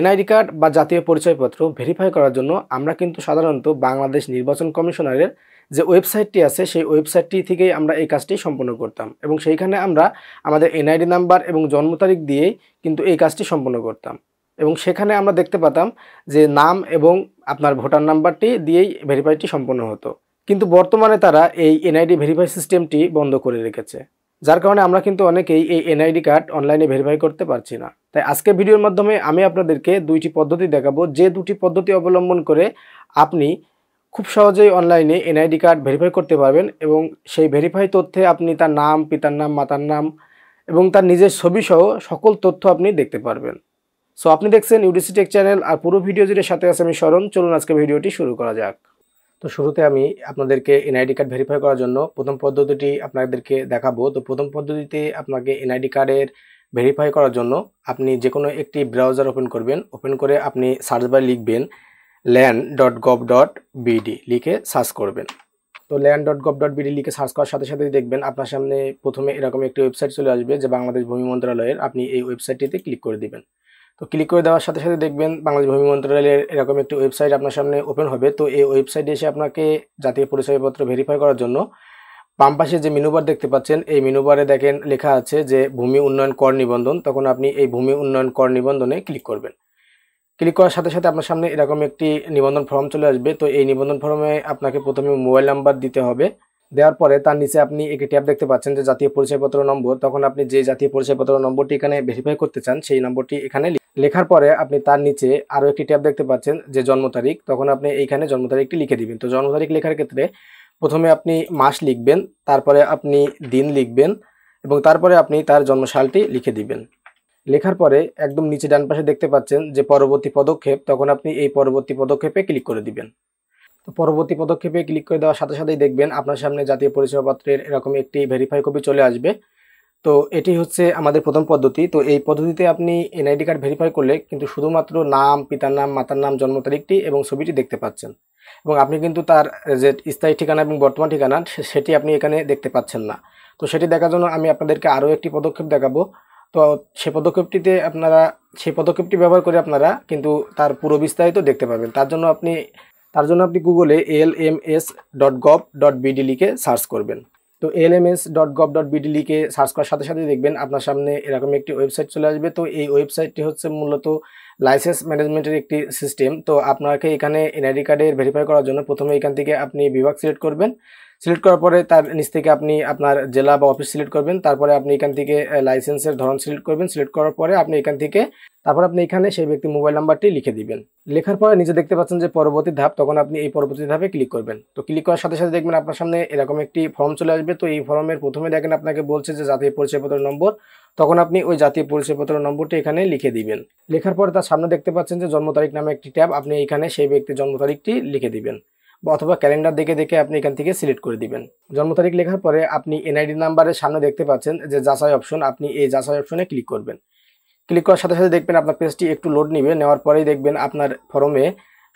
NID card বা জাতীয় পরিচয়পত্র ভেরিফাই করার জন্য আমরা কিন্তু সাধারণত বাংলাদেশ নির্বাচন কমিশনারের যে ওয়েবসাইটটি আছে সেই ওয়েবসাইটটি থেকেই আমরা এই কাজটি সম্পন্ন করতাম এবং সেইখানে আমরা আমাদের এনআইডি নাম্বার এবং জন্ম তারিখ দিয়েই কিন্তু এই কাজটি সম্পন্ন করতাম এবং সেখানে আমরা দেখতে পাতাম যে নাম এবং আপনার ভোটার নাম্বারটি দিয়েই ভেরিফাইটি সম্পন্ন হতো কিন্তু বর্তমানে তারা এই এনআইডি ভেরিফাই সিস্টেমটি বন্ধ করে রেখেছে যার কারণে আমরা কিন্তু অনেকেই এই এনআইডি কার্ড অনলাইনে ভেরিফাই করতে পারছি না তাই আজকে ভিডিওর মাধ্যমে আমি আপনাদেরকে দুইটি পদ্ধতি দেখাবো যে দুটি পদ্ধতি অবলম্বন করে আপনি খুব সহজেই অনলাইনে এনআইডি কার্ড ভেরিফাই করতে পারবেন এবং সেই ভেরিফাই তথ্যে আপনি তার নাম পিতার নাম মাতার নাম এবং তার নিজের ছবিসহ সকল তথ্য আপনি দেখতে পারবেন সো আপনি দেখছেন ইউডিসি টেক চ্যানেল আর পুরো ভিডিও যেটা সাথে আছে আমি স্মরণ চলুন আজকে ভিডিওটি শুরু করা যাক তো শুরুতে আমি আপনাদেরকে এনআইডি কার্ড ভেরিফাই করার জন্য প্রথম পদ্ধতিটি আপনাদেরকে দেখাবো তো প্রথম পদ্ধতিতে আপনাকে এনআইডি কার্ডের ভেরিফাই করার জন্য আপনি যে কোনো একটি ব্রাউজার ওপেন করবেন ওপেন করে আপনি সার্চ বার লিখবেন land dot gov dot BD লিখে সার্চ করবেন তো land dot gov dot BD লিখে সার্চ করার সাথে সাথেই দেখবেন আপনার সামনে প্রথমে এরকম একটি ওয়েবসাইট চলে আসবে যে বাংলাদেশ ভূমি মন্ত্রণালয়ের আপনি এই ওয়েবসাইটটিতে ক্লিক করে দিবেন তো ক্লিক করে দেওয়ার সাথে সাথে দেখবেন বাংলাদেশ ভূমি মন্ত্রণালয়ের এরকম একটি ওয়েবসাইট আপনার সামনে ওপেন হবে তো এই ওয়েবসাইটে এসে আপনাকে জাতীয় পরিচয়পত্র ভেরিফাই করার জন্য বাম পাশে যে মিনুবার দেখতে পাচ্ছেন এই মেনুবারে দেখেন লেখা আছে যে ভূমি উন্নয়ন কর নিবন্ধন তখন আপনি এই ভূমি উন্নয়ন কর নিবন্ধনে ক্লিক করবেন ক্লিক করার সাথে সাথে আপনার সামনে এরকম একটি নিবন্ধন ফর্ম চলে আসবে তো এই নিবন্ধন ফর্মে আপনাকে প্রথমে মোবাইল নাম্বার দিতে হবে দেওয়ার পরে তার নিচে আপনি একটি ট্যাব দেখতে পাচ্ছেন যে জাতীয় পরিচয়পত্র নম্বর তখন আপনি যে জাতীয় পরিচয়পত্র নম্বরটি এখানে ভেরিফাই করতে চান সেই নম্বরটি এখানে লেখার পরে আপনি তার নিচে আরও একটি ট্যাব দেখতে পাচ্ছেন যে জন্ম তারিখ তখন আপনি এইখানে জন্ম তারিখটি লিখে দিবেন তো জন্ম তারিখ লেখার ক্ষেত্রে প্রথমে আপনি মাস লিখবেন তারপরে আপনি দিন লিখবেন এবং তারপরে আপনি তার জন্মশালটি লিখে দিবেন লেখার পরে একদম নিচে ডান পাশে দেখতে পাচ্ছেন যে পরবর্তী পদক্ষেপ তখন আপনি এই পরবর্তী পদক্ষেপে ক্লিক করে দিবেন তো পরবর্তী পদক্ষেপে ক্লিক করে দেওয়ার সাথে সাথেই দেখবেন আপনার সামনে জাতীয় পরিচয়পত্রের এরকম একটি ভেরিফাই কপি চলে আসবে তো এটি হচ্ছে আমাদের প্রথম পদ্ধতি তো এই পদ্ধতিতে আপনি এনআইডি কার্ড ভেরিফাই করলে কিন্তু শুধুমাত্র নাম পিতার নাম মাতার নাম জন্ম তারিখটি এবং ছবিটি দেখতে পাচ্ছেন এবং আপনি কিন্তু তার যে স্থায়ী ঠিকানা এবং বর্তমান ঠিকানা সেটি আপনি এখানে দেখতে পাচ্ছেন না তো সেটি দেখার জন্য আমি আপনাদেরকে আরও একটি পদক্ষেপ দেখাবো তো সে পদক্ষেপটিতে আপনারা সেই পদক্ষেপটি ব্যবহার করে আপনারা কিন্তু তার পুরো বিস্তারিত দেখতে পাবেন তার জন্য আপনি তার জন্য আপনি গুগলে L M S dot gov dot BD লিখে সার্চ করবেন তো LMS dot gov dot BD লিখে সার্চ করার সাথে সাথে দেখবেন আপনার সামনে এরকম একটি ওয়েবসাইট চলে আসবে তো এই ওয়েবসাইটটি হচ্ছে মূলত লাইসেন্স ম্যানেজমেন্টের একটি সিস্টেম তো আপনাকে এখানে এনআইডি কার্ডের ভেরিফাই করার জন্য প্রথমে এখান থেকে আপনি বিভাগ সিলেক্ট করবেন সিলেক্ট করার পরে তার নিচ থেকে আপনি আপনার জেলা বা অফিস সিলেক্ট করবেন তারপরে আপনি এখান থেকে লাইসেন্সের ধরন সিলেক্ট করবেন সিলেক্ট করার পরে আপনি এখান থেকে তারপর আপনি এখানে সেই ব্যক্তির মোবাইল নাম্বারটি লিখে দিবেন লেখার পরে নিজে দেখতে পাচ্ছেন যে পরবর্তী ধাপ তখন আপনি এই পরবর্তী ধাপে ক্লিক করবেন তো ক্লিক করার সাথে সাথে দেখবেন আপনার সামনে এরকম একটি ফর্ম চলে আসবে তো এই ফর্মের প্রথমে দেখেন আপনাকে বলছে যে জাতীয় পরিচয়পত্র নম্বর তখন আপনি ওই জাতীয় পরিচয়পত্র নম্বরটি এখানে লিখে দিবেন লেখার পরে তার সামনে দেখতে পাচ্ছেন যে জন্ম তারিখ নামে একটি ট্যাব আপনি এখানে সেই ব্যক্তির জন্ম তারিখটি লিখে দিবেন অথবা ক্যালেন্ডার দেখে দেখে আপনি এখান থেকে সিলেক্ট করে দিবেন জন্ম তারিখ লেখার পরে আপনি এনআইডি নাম্বারের সামনে দেখতে পাচ্ছেন যে যাচাই অপশন আপনি এই যাচাই অপশনে ক্লিক করবেন ক্লিক করার সাথে সাথে দেখবেন আপনার পেজটি একটু লোড নিবে নেওয়ার পরেই দেখবেন আপনার ফর্মে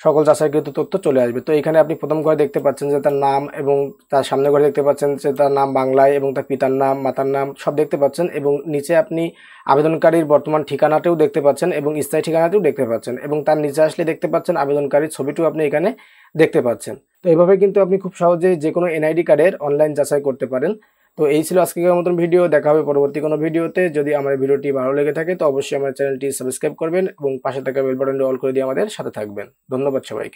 সকল কিন্তু তথ্য চলে আসবে তো এখানে আপনি প্রথম ঘরে দেখতে পাচ্ছেন যে তার নাম এবং তার সামনে ঘরে দেখতে পাচ্ছেন যে তার নাম বাংলায় এবং তার পিতার নাম মাতার নাম সব দেখতে পাচ্ছেন এবং নিচে আপনি আবেদনকারীর বর্তমান ঠিকানাটাও দেখতে পাচ্ছেন এবং স্থায়ী ঠিকানাটিও দেখতে পাচ্ছেন এবং তার নিচে আসলে দেখতে পাচ্ছেন আবেদনকারীর ছবিটিও আপনি এখানে দেখতে পাচ্ছেন তো এভাবে কিন্তু আপনি খুব সহজেই যে কোনো এনআইডি কার্ডের অনলাইন যাচাই করতে পারেন তো এই ছিল আজকের মতন ভিডিও দেখা হবে পরবর্তী কোনো ভিডিওতে যদি আমার ভিডিওটি ভালো লেগে থাকে তো অবশ্যই আমার চ্যানেলটি সাবস্ক্রাইব করবেন এবং পাশে থাকা বেল বাটনটি অল করে দিয়ে আমাদের সাথে থাকবেন ধন্যবাদ সবাইকে